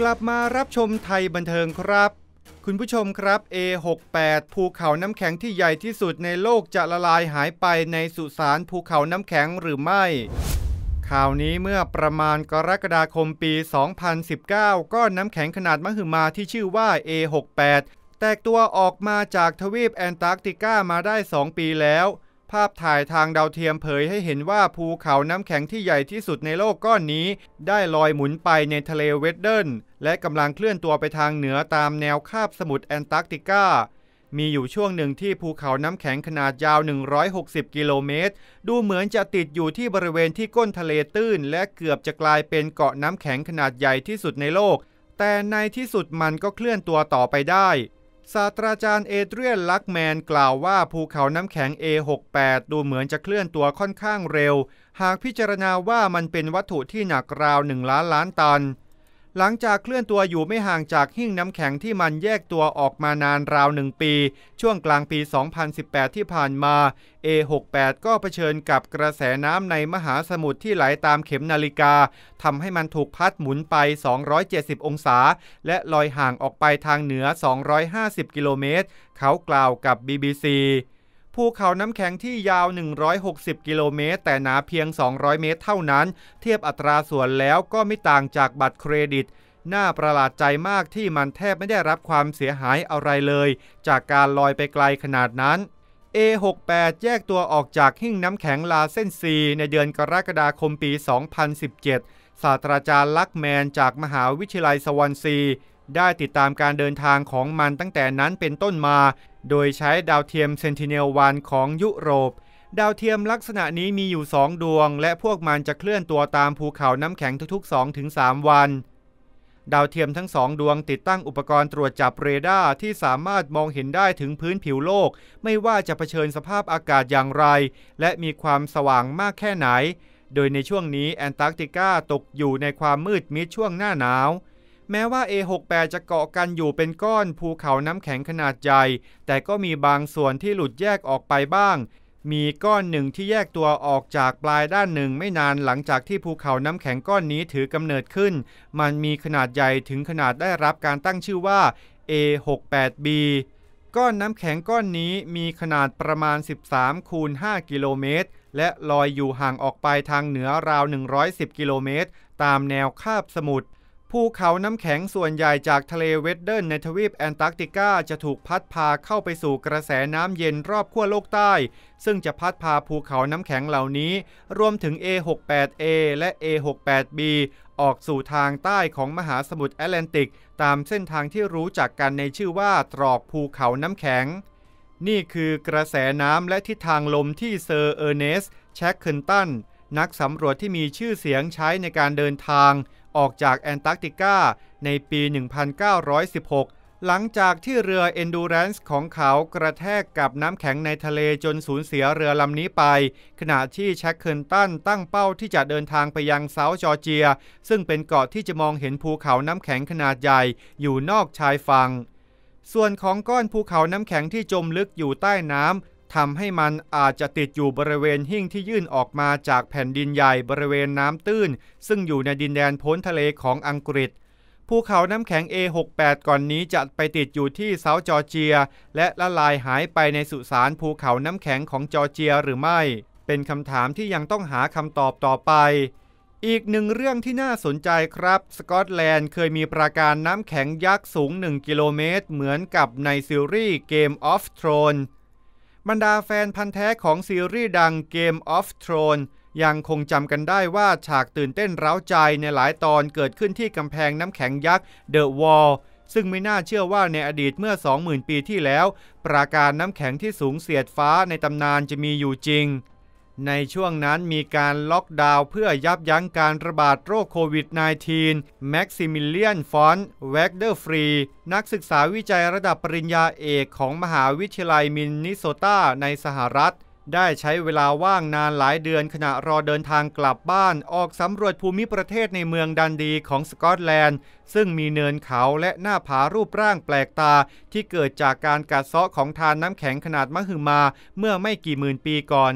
กลับมารับชมไทยบันเทิงครับ คุณผู้ชมครับ A68 ภูเขาน้ำแข็งที่ใหญ่ที่สุดในโลกจะละลายหายไปในสุสานภูเขาน้ำแข็งหรือไม่ ข่าวนี้เมื่อประมาณกรกฎาคมปี 2019ก้อนน้ำแข็งขนาดมหึมาที่ชื่อว่า A68 แตกตัวออกมาจากทวีปแอนตาร์กติกามาได้2 ปีแล้วภาพถ่ายทางดาวเทียมเผยให้เห็นว่าภูเขาน้ำแข็งที่ใหญ่ที่สุดในโลกก้อนนี้ ได้ลอยหมุนไปในทะเลเวดเดิลและกำลังเคลื่อนตัวไปทางเหนือตามแนวคาบสมุทรแอนตาร์กติกามีอยู่ช่วงหนึ่งที่ภูเขาน้ำแข็งขนาดยาว 160 กิโลเมตร ดูเหมือนจะติดอยู่ที่บริเวณที่ก้นทะเลตื้น และเกือบจะกลายเป็นเกาะน้ำแข็งขนาดใหญ่ที่สุดในโลก แต่ในที่สุดมันก็เคลื่อนตัวต่อไปได้ศาสตราจารย์เอเดรียนลักแมนกล่าวว่าภูเขาน้ำแข็ง A68 ดูเหมือนจะเคลื่อนตัวค่อนข้างเร็ว หากพิจารณาว่ามันเป็นวัตถุที่หนักราว1ล้านล้านตันหลังจากเคลื่อนตัวอยู่ไม่ห่างจากหิ้งน้ำแข็งที่มันแยกตัวออกมานานราวหนึ่งปี ช่วงกลางปี 2018 ที่ผ่านมา A68 ก็เผชิญกับกระแสน้ำในมหาสมุทรที่ไหลาตามเข็มนาฬิกา ทำให้มันถูกพัดหมุนไป 270 องศาและลอยห่างออกไปทางเหนือ 250 กิโลเมตร เขากล่าวกับ BBC ภูเขาน้ำแข็งที่ยาว 160 กิโลเมตรแต่หนาเพียง 200 เมตรเท่านั้น เทียบอัตราส่วนแล้วก็ไม่ต่างจากบัตรเครดิต น่าประหลาดใจมากที่มันแทบไม่ได้รับความเสียหายอะไรเลย จากการลอยไปไกลขนาดนั้น A68 แยกตัวออกจากหิ้งน้ำแข็งลาเส้นซีในเดือนกรกฎาคมปี 2017ศาสตราจารย์ลักแมนจากมหาวิทยาลัยสวอนซีได้ติดตามการเดินทางของมันตั้งแต่นั้นเป็นต้นมา โดยใช้ดาวเทียมเซนติเนลวันของยุโรป ดาวเทียมลักษณะนี้มีอยู่ 2 ดวงและพวกมันจะเคลื่อนตัวตามภูเขาน้ำแข็งทุกๆ2-3วัน ดาวเทียมทั้งสองดวงติดตั้งอุปกรณ์ตรวจจับเรดาร์ที่สามารถมองเห็นได้ถึงพื้นผิวโลก ไม่ว่าจะะเผชิญสภาพอากาศอย่างไร และมีความสว่างมากแค่ไหน โดยในช่วงนี้แอนตาร์กติกาตกอยู่ในความมืดมิดช่วงหน้าหนาวแม้ว่า A68 จะเกาะกันอยู่เป็นก้อน ภูเขาน้ำแข็งขนาดใหญ่ แต่ก็มีบางส่วนที่หลุดแยกออกไปบ้าง มีก้อนหนึ่งที่แยกตัวออกจากปลายด้านหนึ่งไม่นานหลังจากที่ภูเขาน้ำแข็งก้อนนี้ถือกำเนิดขึ้น มันมีขนาดใหญ่ถึงขนาดได้รับการตั้งชื่อว่า A68B ก้อนน้ำแข็งก้อนนี้มีขนาดประมาณ 13คูณ5กิโลเมตร และลอยอยู่ห่างออกไปทางเหนือราว110กิโลเมตรตามแนวคาบสมุทรภูเขาน้ำแข็งส่วนใหญ่จากทะเลเวดเดิลในทวีปแอนตาร์กติกาจะถูกพัดพาเข้าไปสู่กระแสน้ำเย็นรอบขั้วโลกใต้ ซึ่งจะพัดพาภูเขาน้ำแข็งเหล่านี้ รวมถึง A68A และ A68B ออกสู่ทางใต้ของมหาสมุทรแอตแลนติก ตามเส้นทางที่รู้จักกันในชื่อว่าตรอกภูเขาน้ำแข็ง นี่คือกระแสน้ำและทิศทางลมที่เซอร์เออร์เนสแชคเคินตันนักสำรวจที่มีชื่อเสียงใช้ในการเดินทางออกจากแอนตาร์กติกาในปี 1916 หลังจากที่เรือ Endurance ของเขากระแทกกับน้ำแข็งในทะเลจนสูญเสียเรือลำนี้ไป ขณะที่แชคเคิลตันตั้งเป้าที่จะเดินทางไปยังเซาท์จอร์เจีย ซึ่งเป็นเกาะที่จะมองเห็นภูเขาน้ำแข็งขนาดใหญ่ อยู่นอกชายฝั่งส่วนของก้อนภูเขาน้ำแข็งที่จมลึกอยู่ใต้น้ำทำให้มันอาจจะติดอยู่บริเวณหิ่งที่ยื่นออกมาจากแผ่นดินใหญ่บริเวณน้ำตื้น ซึ่งอยู่ในดินแดนพ้นทะเลของอังกฤษ ภูเขาน้ำแข็ง A68 ก่อนนี้จะไปติดอยู่ที่เซาจอร์เจีย และละลายหายไปในสุสานภูเขาน้ำแข็งของจอร์เจียหรือไม่ เป็นคำถามที่ยังต้องหาคำตอบต่อไป อีกหนึ่งเรื่องที่น่าสนใจครับ สกอตแลนด์เคยมีปราการน้ำแข็งยักษ์สูง 1 กิโลเมตร เหมือนกับในซีรีส์ Game of Thrones บรรดาแฟนพันธ์แท้ของซีรีส์ดัง Game of Thrones ยังคงจำกันได้ว่าฉากตื่นเต้นร้าใจในหลายตอนเกิดขึ้นที่กำแพงน้ำแข็งยักษ์ The Wall ซึ่งไม่น่าเชื่อว่าในอดีตเมื่อ 20,000 ปีที่แล้ว ปราการน้ำแข็งที่สูงเสียดฟ้าในตำนานจะมีอยู่จริงในช่วงนั้นมีการล็อกดาวน์เพื่อยับยั้งการระบาดโรคโควิด -19 แม็กซิมิเลียน ฟอนต์แวกเดอร์ฟรี นักศึกษาวิจัยระดับปริญญาเอกของมหาวิทยาลัยมินนิโซตาในสหรัฐ ได้ใช้เวลาว่างนานหลายเดือนขณะรอเดินทางกลับบ้านออกสำรวจภูมิประเทศในเมืองดันดีของสกอตแลนด์ ซึ่งมีเนินเขาและหน้าผารูปร่างแปลกตา ที่เกิดจากการกัดเซาะของทานน้ำแข็งขนาดมหึมา เมื่อไม่กี่หมื่นปีก่อน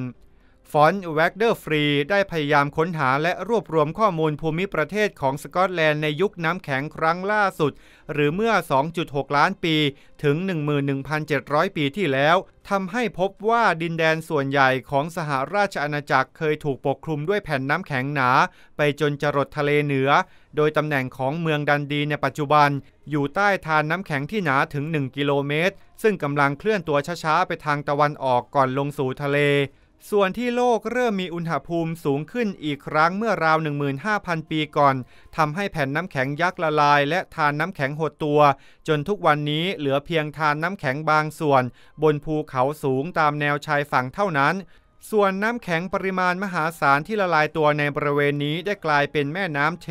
ฟอนต์แวกเดอร์ฟรี ได้พยายามค้นหาและรวบรวมข้อมูลภูมิประเทศของสกอตแลนด์ ในยุคน้ำแข็งครั้งล่าสุด หรือเมื่อ 2.6 ล้านปีถึง 11,700 ปีที่แล้ว ทำให้พบว่าดินแดนส่วนใหญ่ของสหราชอาณาจักรเคยถูกปกคลุมด้วยแผ่นน้ำแข็งหนาไปจนจรดทะเลเหนือ โดยตำแหน่งของเมืองดันดีในปัจจุบัน อยู่ใต้ทานน้ำแข็งที่หนาถึง 1 กิโลเมตร ซึ่งกำลังเคลื่อนตัวช้าๆไปทางตะวันออกก่อนลงสู่ทะเลส่วนที่โลกเริ่มมีอุณหภูมิสูงขึ้นอีกครั้งเมื่อราว 15,000 ปีก่อนทำให้แผ่นน้ำแข็งยักษ์ละลายและทานน้ำแข็งหดตัว จนทุกวันนี้เหลือเพียงทานน้ำแข็งบางส่วน บนภูเขาสูงตามแนวชายฝั่งเท่านั้น ส่วนน้ำแข็งปริมาณมหาศาลที่ละลายตัวในบริเวณนี้ได้กลายเป็นแม่น้ำเท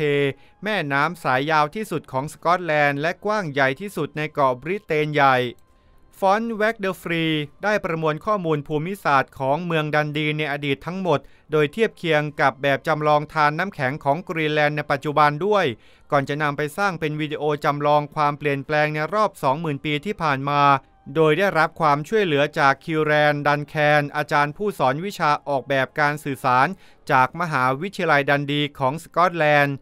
แม่น้ำสายยาวที่สุดของสกอตแลนด์และกว้างใหญ่ที่สุดในเกาะบริเตนใหญ่ฟอนต์แวกเดอร์ฟรีได้ประมวลข้อมูลภูมิศาสตร์ของเมืองดันดีในอดีตทั้งหมด โดยเทียบเคียงกับแบบจำลองทานน้ำแข็งของกรีนแลนด์ในปัจจุบันด้วย ก่อนจะนำไปสร้างเป็นวิดีโอจำลองความเปลี่ยนแปลงในรอบ 20,000 ปีที่ผ่านมา โดยได้รับความช่วยเหลือจากคิวแรน ดันแคน อาจารย์ผู้สอนวิชาออกแบบการสื่อสาร จากมหาวิทยาลัยดันดีของสกอตแลนด์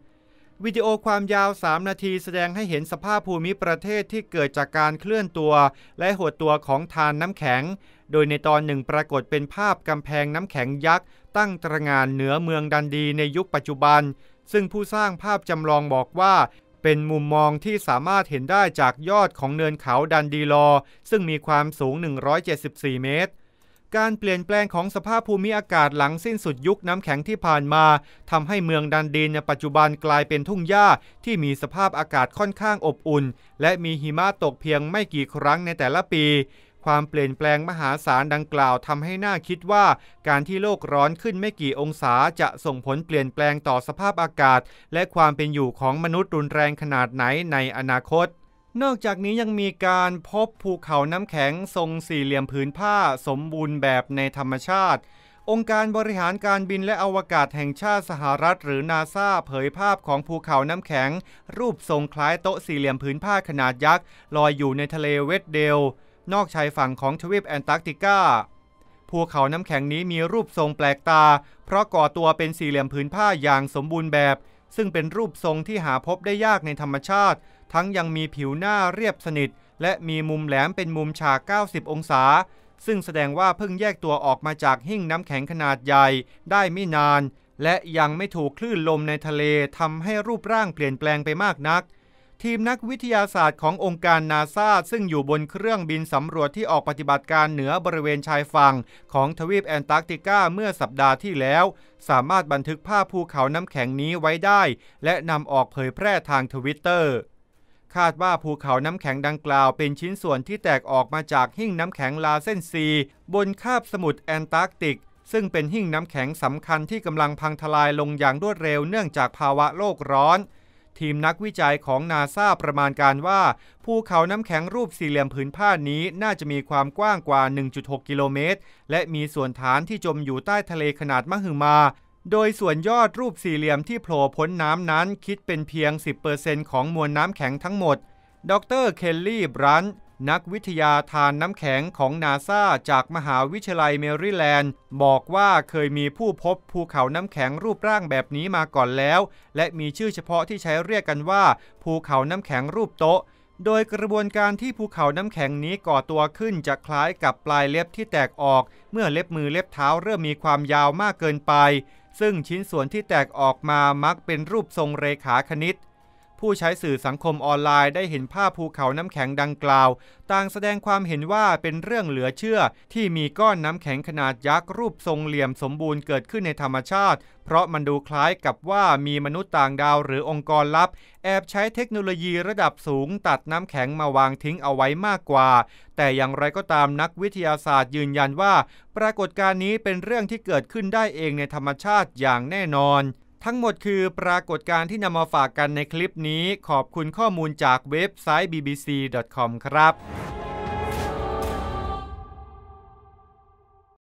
วิดีโอความยาว 3 นาทีแสดงให้เห็นสภาพภูมิประเทศที่เกิดจากการเคลื่อนตัวและหดตัวของทานน้ำแข็ง โดยในตอนหนึ่งปรากฏเป็นภาพกำแพงน้ำแข็งยักษ์ ตั้งตระงานเหนือเมืองดันดีในยุคปัจจุบัน ซึ่งผู้สร้างภาพจำลองบอกว่า เป็นมุมมองที่สามารถเห็นได้จากยอดของเนินเขาดันดีลอซึ่งมีความสูง 174 เมตรการเปลี่ยนแปลงของสภาพภูมิอากาศหลังสิ้นสุดยุคน้ำแข็งที่ผ่านมาทำให้เมืองดันดีนในปัจจุบันกลายเป็นทุ่งหญ้าที่มีสภาพอากาศค่อนข้างอบอุ่น และมีหิมะตกเพียงไม่กี่ครั้งในแต่ละปี ความเปลี่ยนแปลงมหาศาลดังกล่าวทำให้น่าคิดว่า การที่โลกร้อนขึ้นไม่กี่องศาจะส่งผลเปลี่ยนแปลงต่อสภาพอากาศและความเป็นอยู่ของมนุษย์รุนแรงขนาดไหนในอนาคตนอกจากนี้ยังมีการพบภูเขาน้ำแข็งทรงสี่เหลี่ยมผืนผ้าสมบูรณ์แบบในธรรมชาติ องค์การบริหารการบินและอวกาศแห่งชาติสหรัฐหรือนาซาเผยภาพของภูเขาน้ำแข็ง รูปทรงคล้ายโต๊ะสี่เหลี่ยมผืนผ้าขนาดยักษ์ ลอยอยู่ในทะเลเวดเดล นอกชายฝั่งของทวีปแอนตาร์กติกาภูเขาน้ำแข็งนี้มีรูปทรงแปลกตา เพราะก่อตัวเป็นสี่เหลี่ยมผืนผ้าอย่างสมบูรณ์แบบ ซึ่งเป็นรูปทรงที่หาพบได้ยากในธรรมชาติทั้งยังมีผิวหน้าเรียบสนิท และมีมุมแหลมเป็นมุมฉาก90 องศา ซึ่งแสดงว่าเพิ่งแยกตัวออกมาจากหิ่งน้ำแข็งขนาดใหญ่ได้ไม่นาน และยังไม่ถูกคลื่นลมในทะเลทำให้รูปร่างเปลี่ยนแปลงไปมากนัก ทีมนักวิทยาศาสตร์ขององค์การนาซาซึ่งอยู่บนเครื่องบินสำรวจที่ออกปฏิบัติการเหนือบริเวณชายฝั่งของทวีปแอนตาร์กติกาเมื่อสัปดาห์ที่แล้ว สามารถบันทึกภาพภูเขาน้ำแข็งนี้ไว้ได้ และนำออกเผยแพร่ทางทวิตเตอร์คาดว่าภูเขาน้ำแข็งดังกล่าวเป็นชิ้นส่วนที่แตกออกมาจากหิ้งน้ำแข็งลาเส้นซีบนคาบสมุทรแอนตาร์กติก ซึ่งเป็นหิ้งน้ำแข็งสำคัญที่กำลังพังทลายลงอย่างรวดเร็วเนื่องจากภาวะโลกร้อน ทีมนักวิจัยของนาซาประมาณการว่าภูเขาน้ำแข็งรูปสี่เหลี่ยมผืนผ้านี้น่าจะมีความกว้างกว่า 1.6 กิโลเมตรและมีส่วนฐานที่จมอยู่ใต้ทะเลขนาดมหึมาโดยส่วนยอดรูปสี่เหลี่ยมที่โผล่พ้นน้ำนั้นคิดเป็นเพียง 10%ของมวลน้ำแข็งทั้งหมด ดรเคลลี่บรันนักวิทยาทานน้ำแข็งของนาซาจากมหาวิทยาลัยเมริแลนด์บอกว่าเคยมีผู้พบภูเขาน้ำแข็งรูปร่างแบบนี้มาก่อนแล้ว และมีชื่อเฉพาะที่ใช้เรียกกันว่า ภูเขาน้ำแข็งรูปโต๊ะ โดยกระบวนการที่ภูเขาน้ำแข็งนี้ก่อตัวขึ้นจะคล้ายกับปลายเล็บที่แตกออกเมื่อเล็บมือเล็บเท้าเริ่มมีความยาวมากเกินไปซึ่งชิ้นส่วนที่แตกออกมามักเป็นรูปทรงเรขาคณิตผู้ใช้สื่อสังคมออนไลน์ได้เห็นภาพภูเขาน้ำแข็งดังกล่าว ต่างแสดงความเห็นว่าเป็นเรื่องเหลือเชื่อ ที่มีก้อนน้ำแข็งขนาดยักษ์รูปทรงเหลี่ยมสมบูรณ์เกิดขึ้นในธรรมชาติ เพราะมันดูคล้ายกับว่ามีมนุษย์ต่างดาวหรือองค์กรลับ แอบใช้เทคโนโลยีระดับสูงตัดน้ำแข็งมาวางทิ้งเอาไว้มากกว่า แต่อย่างไรก็ตามนักวิทยาศาสตร์ยืนยันว่า ปรากฏการณ์นี้เป็นเรื่องที่เกิดขึ้นได้เองในธรรมชาติอย่างแน่นอนทั้งหมดคือปรากฏการณ์ที่นำมาฝากกันในคลิปนี้ ขอบคุณข้อมูลจากเว็บไซต์ bbc.com ครับ